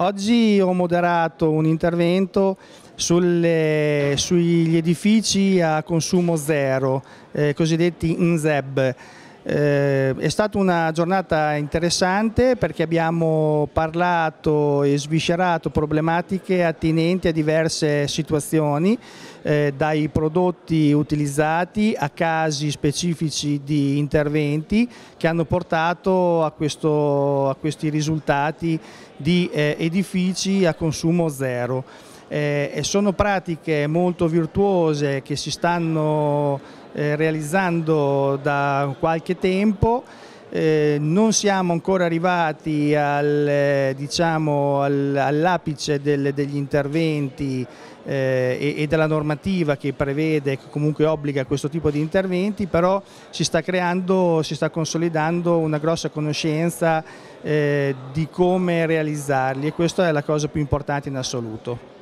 Oggi ho moderato un intervento sulle, sugli edifici a consumo zero, eh, cosiddetti NZEB. Eh, è stata una giornata interessante perché abbiamo parlato e sviscerato problematiche attinenti a diverse situazioni, eh, dai prodotti utilizzati a casi specifici di interventi che hanno portato a, questo, a questi risultati di eh, edifici a consumo zero eh, e sono pratiche molto virtuose che si stanno eh, realizzando da qualche tempo. Eh, non siamo ancora arrivati al, eh, diciamo, all'apice degli interventi eh, e, e, della normativa che prevede, e comunque obbliga questo tipo di interventi, però si sta creando, si sta consolidando una grossa conoscenza eh, di come realizzarli e questa è la cosa più importante in assoluto.